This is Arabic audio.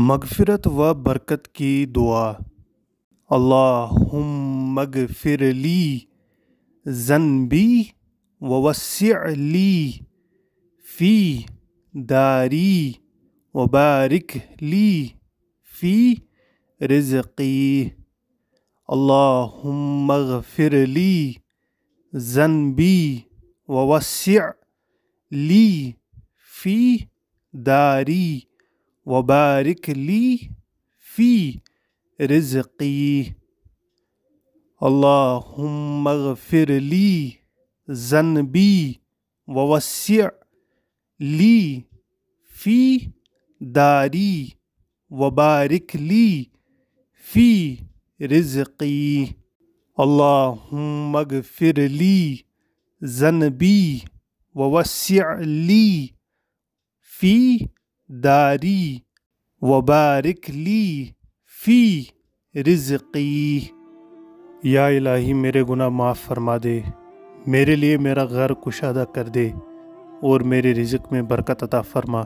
مغفرت و برکت کی دعا اللهم مغفر لي ذنبي ووسع لي في داري وبارك لي في رزقي اللهم اغفر لي ذنبي ووسع لي في داري وبارك لي في رزقي اللهم اغفر لي ذنبي ووسع لي في داري وبارك لي في رزقي اللهم اغفر لي ذنبي ووسع لي في داری و بارک لی فی رزقی یا الہی میرے گناہ معاف فرما دے میرے لیے میرا غر کشادہ کر دے اور میرے رزق میں برکت عطا فرما